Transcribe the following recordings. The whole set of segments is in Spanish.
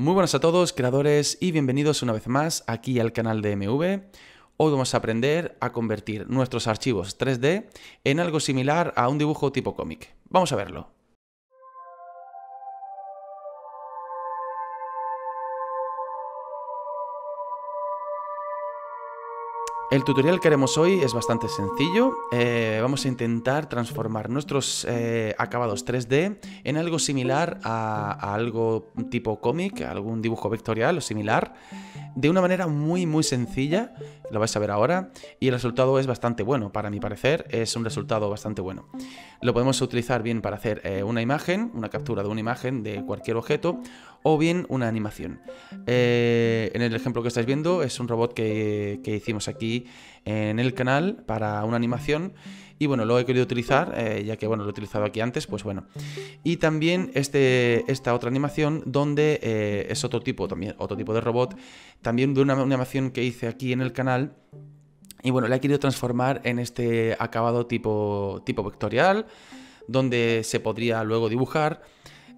Muy buenas a todos, creadores, y bienvenidos una vez más aquí al canal de MV. Hoy vamos a aprender a convertir nuestros archivos 3D en algo similar a un dibujo tipo cómic. Vamos a verlo. El tutorial que haremos hoy es bastante sencillo. Eh, vamos a intentar transformar nuestros eh, acabados 3D en algo similar a, a algo tipo cómic, algún dibujo vectorial o similar de una manera muy muy sencilla, lo vais a ver ahora, y el resultado es bastante bueno, para mi parecer es un resultado bastante bueno. Lo podemos utilizar bien para hacer eh, una imagen, una captura de una imagen de cualquier objeto, o bien una animación. Eh, en el ejemplo que estáis viendo es un robot que, que hicimos aquí en el canal para una animación y bueno, lo he querido utilizar, eh, ya que bueno, lo he utilizado aquí antes, pues bueno. Y también este, esta otra animación donde eh, es otro tipo, también, otro tipo de robot, también de una, animación que hice aquí en el canal. Y bueno, la he querido transformar en este acabado tipo, tipo vectorial, donde se podría luego dibujar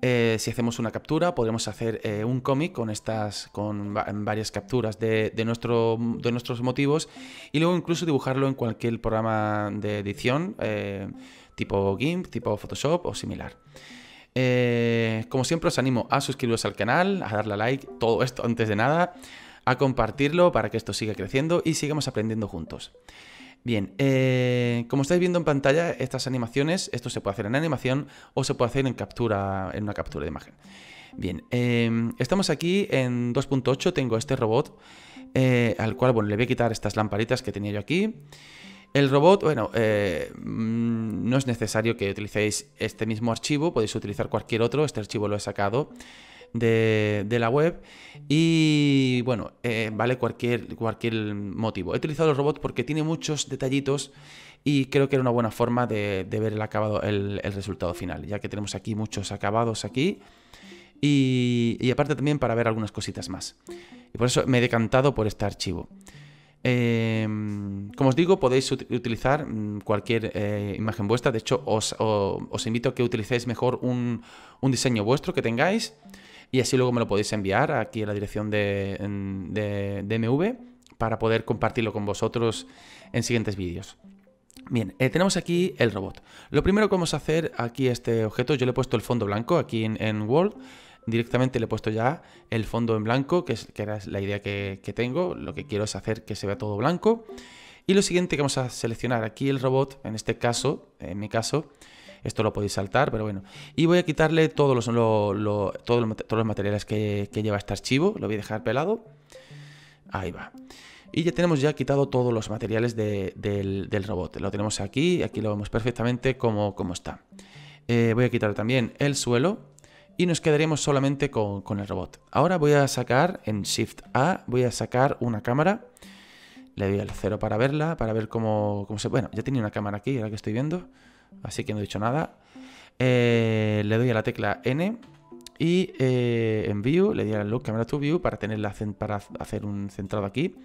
eh, si hacemos una captura, podremos hacer eh, un cómic con estas, con varias capturas de, nuestros motivos y luego incluso dibujarlo en cualquier programa de edición, eh, tipo GIMP, tipo Photoshop o similar. como siempre os animo a suscribiros al canal, a darle a like, todo esto antes de nada, a compartirlo para que esto siga creciendo y sigamos aprendiendo juntos. Bien, eh, como estáis viendo en pantalla, estas animaciones, esto se puede hacer en animación o se puede hacer en captura, en una captura de imagen. Bien, em, estamos aquí en 2.8, tengo este robot, eh, al cual, bueno, le voy a quitar estas lamparitas que tenía yo aquí. El robot, bueno, eh, mm, no es necesario que utilicéis este mismo archivo, podéis utilizar cualquier otro, este archivo lo he sacado de, la web. Y bueno, eh, vale cualquier, cualquier motivo. He utilizado el robot porque tiene muchos detallitos y creo que era una buena forma de, ver el acabado, el, resultado final, ya que tenemos aquí muchos acabados aquí. Y, aparte también para ver algunas cositas más. Y por eso me he decantado por este archivo. Em, como os digo, podéis utilizar mm, cualquier eh, imagen vuestra. De hecho, os, invito a que utilicéis mejor un, un diseño vuestro que tengáis y así luego me lo podéis enviar aquí a la dirección de, DMV MV para poder compartirlo con vosotros en siguientes vídeos. Bien, eh, tenemos aquí el robot. Lo primero que vamos a hacer aquí este objeto, yo le he puesto el fondo blanco aquí en, World, directamente le he puesto ya el fondo en blanco, que, es, que era la idea que, que tengo, lo que quiero es hacer que se vea todo blanco. Y lo siguiente que vamos a seleccionar aquí el robot, en este caso, en mi caso, esto lo podéis saltar, pero bueno. Y voy a quitarle todos los, todos materiales que, lleva este archivo. Lo voy a dejar pelado. Ahí va. Y ya tenemos ya quitado todos los materiales del, robot. Lo tenemos aquí, aquí lo vemos perfectamente como, está. Eh, voy a quitar también el suelo y nos quedaremos solamente con, el robot. Ahora voy a sacar, en Shift A, voy a sacar una cámara. Le doy al cero para verla, para ver cómo, cómo se... Bueno, ya tenía una cámara aquí, ahora que estoy viendo así que no he dicho nada. Eh, le doy a la tecla N y envío. Eh, en View le di a Look Camera to View para, para hacer un centrado aquí.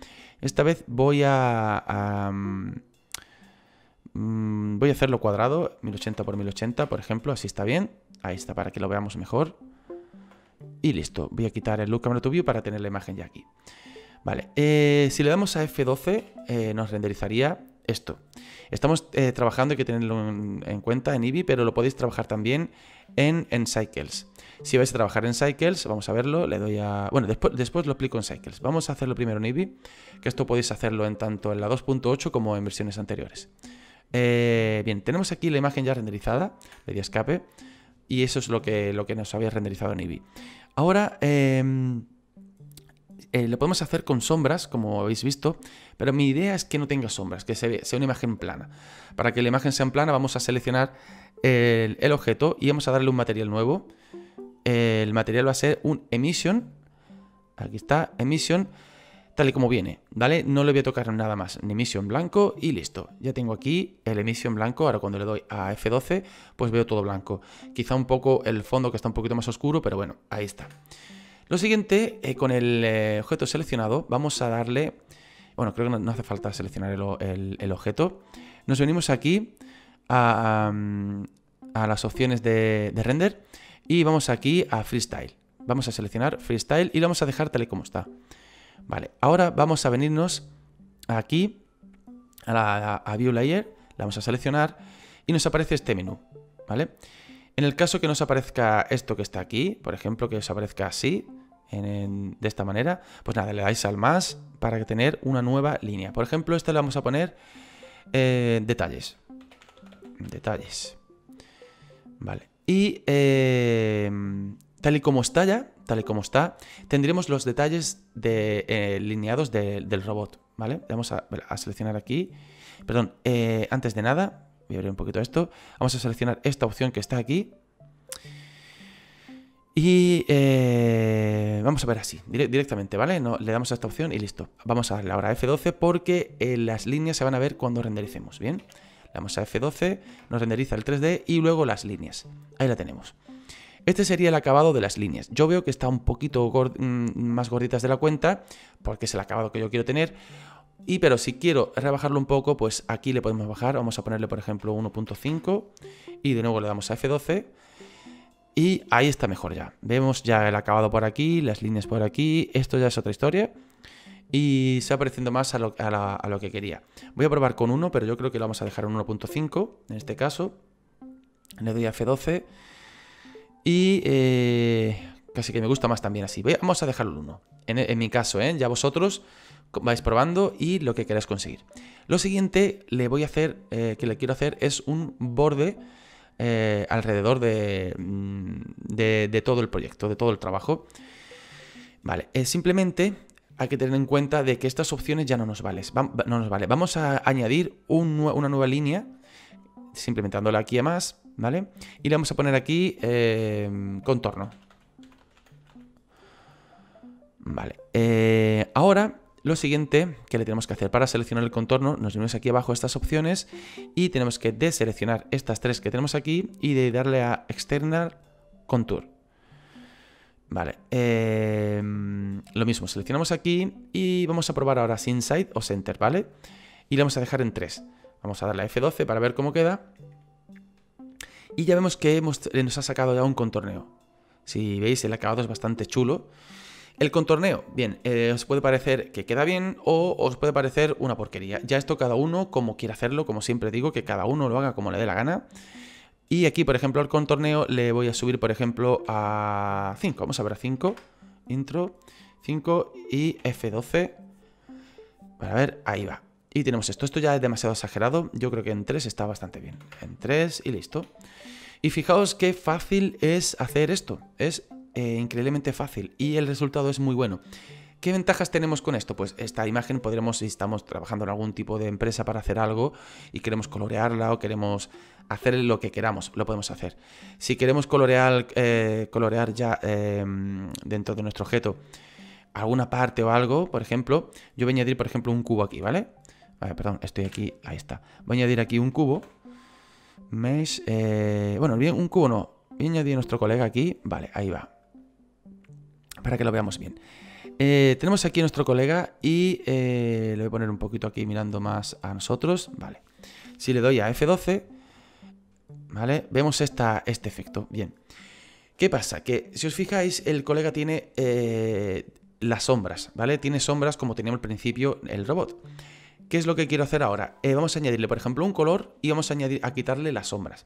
Esta vez voy a, mm, mm, voy a hacerlo cuadrado, 1080 x 1080, por ejemplo, así está bien. Ahí está, para que lo veamos mejor. Y listo, voy a quitar el Look Camera to View para tener la imagen ya aquí. Vale, eh, si le damos a F12 nos renderizaría esto. Estamos eh, trabajando, hay que tenerlo en, cuenta en Eevee, pero lo podéis trabajar también en, Cycles. Si vais a trabajar en Cycles, vamos a verlo, le doy a... Bueno, después, después lo explico en Cycles. Vamos a hacerlo primero en Eevee, que esto podéis hacerlo en tanto en la 2.8 como en versiones anteriores. Eh, bien, tenemos aquí la imagen ya renderizada, le escape, y eso es lo que, lo que nos había renderizado en Eevee. Ahora, eh, eh, lo podemos hacer con sombras, como habéis visto, pero mi idea es que no tenga sombras, que sea una imagen plana. Para que la imagen sea plana vamos a seleccionar el, objeto y vamos a darle un material nuevo. El material va a ser un emission. Aquí está, emission, tal y como viene, dale No le voy a tocar nada más, Ni emisión blanco y listo. Ya tengo aquí el emisión blanco, ahora cuando le doy a F12, pues veo todo blanco. Quizá un poco el fondo que está un poquito más oscuro, pero bueno, ahí está. Lo siguiente, eh, con el eh, objeto seleccionado, vamos a darle... Bueno, creo que no, hace falta seleccionar el, objeto. Nos venimos aquí a, las opciones de, render y vamos aquí a Freestyle. Vamos a seleccionar Freestyle y lo vamos a dejar tal y como está. Vale, ahora vamos a venirnos aquí a, la, View Layer, la vamos a seleccionar y nos aparece este menú, ¿vale? En el caso que nos aparezca esto que está aquí, por ejemplo, que os aparezca así, de esta manera, pues nada, le dais al más para tener una nueva línea. Por ejemplo, esta le vamos a poner eh, detalles. Detalles. Vale. Y eh, tal y como está ya, tal y como está, tendremos los detalles de, eh, lineados del robot, ¿vale? Vamos a, a seleccionar aquí. Perdón, antes de nada, voy a abrir un poquito esto. Vamos a seleccionar esta opción que está aquí, y eh, vamos a ver así, directamente, ¿vale? No, le damos a esta opción y listo. Vamos a darle ahora a F12 porque eh, las líneas se van a ver cuando rendericemos, ¿bien? Le damos a F12, nos renderiza el 3D y luego las líneas. Ahí la tenemos. Este sería el acabado de las líneas. Yo veo que está un poquito mm, más gorditas de la cuenta, porque es el acabado que yo quiero tener. Y pero si quiero rebajarlo un poco, pues aquí le podemos bajar. Vamos a ponerle, por ejemplo, 1.5 y de nuevo le damos a F12 y ahí está mejor ya. Vemos ya el acabado por aquí, las líneas por aquí. Esto ya es otra historia. Y se va pareciendo más a lo, que quería. Voy a probar con uno pero yo creo que lo vamos a dejar en 1.5 en este caso. Le doy a F12. Y eh, casi que me gusta más también así. Vamos a dejarlo en 1. En, mi caso, ¿eh? ya vosotros vais probando y lo que queráis conseguir. Lo siguiente le voy a hacer, eh, que le quiero hacer es un borde eh, alrededor mm, de, todo el proyecto, de todo el trabajo. Vale, eh, simplemente hay que tener en cuenta de que estas opciones ya no nos, valen. no nos vale. Vamos a añadir una nueva línea, simplemente dándola aquí a más, ¿vale? Y le vamos a poner aquí eh, contorno. Vale, ahora lo siguiente que le tenemos que hacer para seleccionar el contorno, nos vemos aquí abajo estas opciones y tenemos que deseleccionar estas tres que tenemos aquí y de darle a External Contour. Vale, em, lo mismo, seleccionamos aquí y vamos a probar ahora sin o Center, ¿vale? Y le vamos a dejar en 3. Vamos a darle a F12 para ver cómo queda. Y ya vemos que eh, nos ha sacado ya un contorneo. Si veis, el acabado es bastante chulo. El contorneo, bien, eh, os puede parecer que queda bien o os puede parecer una porquería. Ya esto cada uno como quiera hacerlo, como siempre digo, que cada uno lo haga como le dé la gana. Y aquí, por ejemplo, al contorneo le voy a subir, por ejemplo, a 5. Vamos a ver a 5. Intro, 5 y F12. Para ver, ahí va. Y tenemos esto. Esto ya es demasiado exagerado. Yo creo que en 3 está bastante bien. En 3 y listo. Y fijaos qué fácil es hacer esto. Es eh, increíblemente fácil y el resultado es muy bueno. ¿Qué ventajas tenemos con esto? Pues esta imagen podremos, si estamos trabajando en algún tipo de empresa para hacer algo y queremos colorearla o queremos hacer lo que queramos, lo podemos hacer. Si queremos colorear, eh, colorear ya em, dentro de nuestro objeto alguna parte o algo, por ejemplo, yo voy a añadir, por ejemplo, un cubo aquí, ¿vale? A perdón, estoy aquí, ahí está. Voy a añadir aquí un cubo. Mesh, eh, bueno, un cubo no. Voy a añadir nuestro colega aquí. Vale, ahí va para que lo veamos bien. Eh, tenemos aquí a nuestro colega y eh, le voy a poner un poquito aquí mirando más a nosotros. Vale. Si le doy a F12, ¿vale? Vemos este efecto. Bien. ¿Qué pasa? Que si os fijáis, el colega tiene eh, las sombras, ¿vale? Tiene sombras como teníamos al principio el robot. ¿Qué es lo que quiero hacer ahora? vamos a añadirle, por ejemplo, un color y vamos a, añadir, a quitarle las sombras.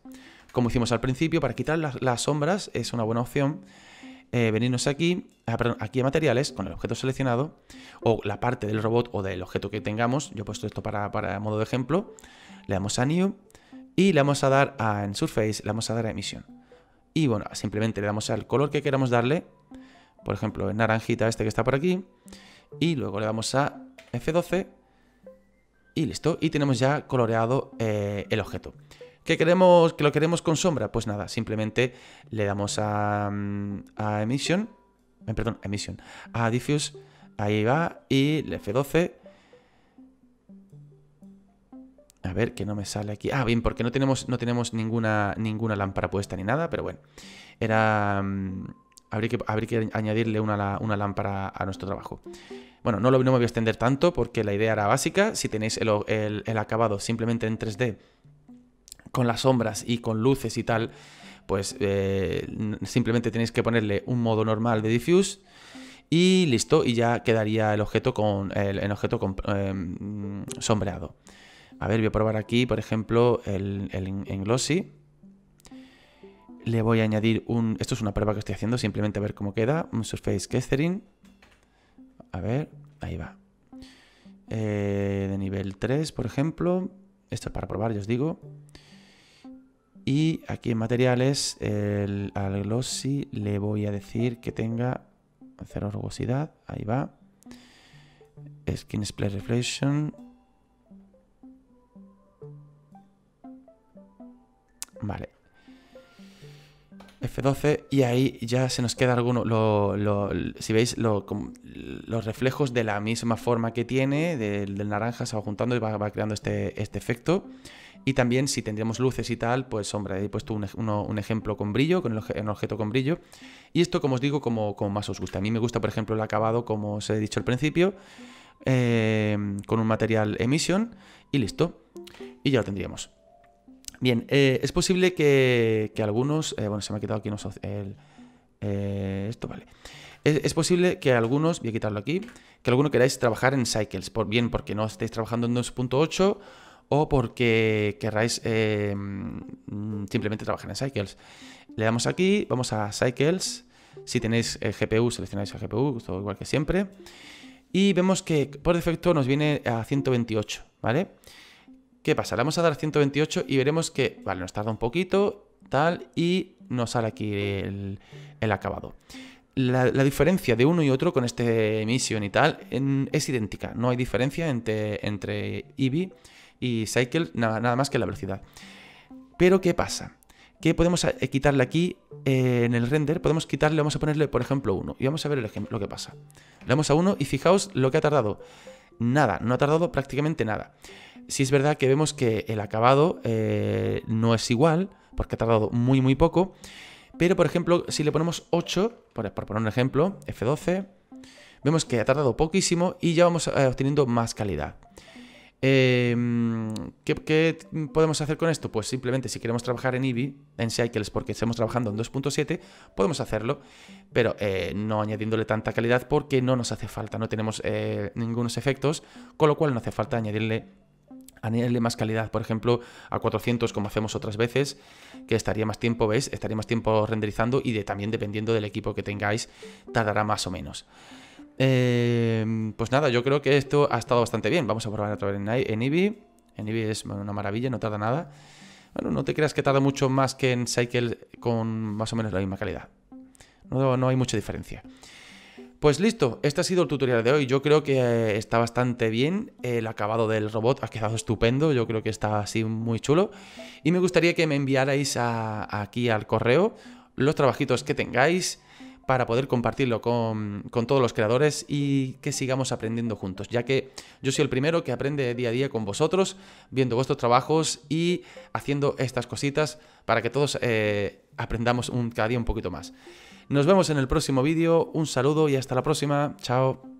Como hicimos al principio, para quitar las, las sombras es una buena opción eh, venirnos aquí, aquí a materiales, con el objeto seleccionado, o la parte del robot o del objeto que tengamos, yo he puesto esto para, modo de ejemplo, le damos a New y le vamos a dar a en Surface, le vamos a dar a Emisión. Y bueno, simplemente le damos al color que queramos darle, por ejemplo, en naranjita este que está por aquí, y luego le damos a F12 y listo, y tenemos ya coloreado eh, el objeto. ¿Que, queremos, ¿Que lo queremos con sombra? Pues nada, simplemente le damos a, mm, a Emission, eh, perdón, a Emission, a Diffuse, ahí va, y el F12. A ver, que no me sale aquí. Ah, bien, porque no tenemos, no tenemos ninguna, ninguna lámpara puesta ni nada, pero bueno. Era... Mm, habría que, que, añadirle una, lámpara a nuestro trabajo. Bueno, no, lo, no me voy a extender tanto porque la idea era básica. Si tenéis el acabado simplemente en 3D, con las sombras y con luces y tal, pues eh, simplemente tenéis que ponerle un modo normal de diffuse y listo, y ya quedaría el objeto con el, objeto em, sombreado. A ver, voy a probar aquí, por ejemplo, el, el, en glossy. Le voy a añadir un... Esto es una prueba que estoy haciendo, simplemente a ver cómo queda. Un surface Catherine, A ver, ahí va. Eh, de nivel 3, por ejemplo. Esto es para probar, ya os digo. Y aquí en materiales, el, al glossy le voy a decir que tenga cero rugosidad. Ahí va. Skin Splash Reflection. Vale. F12 y ahí ya se nos queda alguno. si veis los reflejos de la misma forma que tiene, del, naranja se va juntando y va, creando este, este efecto. Y también si tendríamos luces y tal, pues hombre, he puesto un, ejemplo con brillo, con un objeto con brillo. Y esto, como os digo, como, más os gusta. A mí me gusta, por ejemplo, el acabado, como os he dicho al principio, em, con un material emisión y listo. Y ya lo tendríamos. Bien, eh, es posible que, algunos... Eh, bueno, se me ha quitado aquí unos, eh, esto, vale. Es, posible que algunos, voy a quitarlo aquí, que alguno queráis trabajar en cycles, por, bien porque no estéis trabajando en 2.8 o porque querráis eh, mm, simplemente trabajar en Cycles. Le damos aquí, vamos a Cycles. Si tenéis el eh, GPU, seleccionáis el GPU, igual que siempre. Y vemos que por defecto nos viene a 128, ¿vale? ¿Qué pasa? Le vamos a dar 128 y veremos que, vale, nos tarda un poquito, tal, y nos sale aquí el, acabado. La, diferencia de uno y otro con este mission y tal es idéntica. No hay diferencia entre, entre Eevee y cycle nada, más que la velocidad. Pero ¿qué pasa? Que podemos eh, quitarle aquí eh, en el render, podemos quitarle, vamos a ponerle por ejemplo 1 y vamos a ver lo que pasa. Le damos a 1 y fijaos lo que ha tardado. Nada, no ha tardado prácticamente nada. Si es verdad que vemos que el acabado eh, no es igual, porque ha tardado muy muy poco. Pero por ejemplo, si le ponemos 8, por, poner un ejemplo, F12, vemos que ha tardado poquísimo y ya vamos obteniendo más calidad. Em, ¿qué, podemos hacer con esto? Pues simplemente si queremos trabajar en Eevee, en Cycles, porque estamos trabajando en 2.7, podemos hacerlo, pero eh, no añadiéndole tanta calidad porque no nos hace falta, no tenemos eh, ningunos efectos, con lo cual no hace falta añadirle añadirle más calidad, por ejemplo, a 400 como hacemos otras veces, que estaría más tiempo, ¿veis? Estaría más tiempo renderizando y también dependiendo del equipo que tengáis, tardará más o menos. Em, pues nada, yo creo que esto ha estado bastante bien. Vamos a probar otra vez en, en Eevee. En Eevee es una maravilla, no tarda nada. Bueno, no te creas que tarda mucho más que en Cycle con más o menos la misma calidad. No, hay mucha diferencia. Pues listo, este ha sido el tutorial de hoy. Yo creo que eh, está bastante bien. El acabado del robot ha quedado estupendo. Yo creo que está así muy chulo. Y me gustaría que me enviarais aquí al correo los trabajitos que tengáis para poder compartirlo con, todos los creadores y que sigamos aprendiendo juntos, ya que yo soy el primero que aprende día a día con vosotros, viendo vuestros trabajos y haciendo estas cositas para que todos eh, aprendamos cada día un poquito más. Nos vemos en el próximo vídeo, un saludo y hasta la próxima, chao.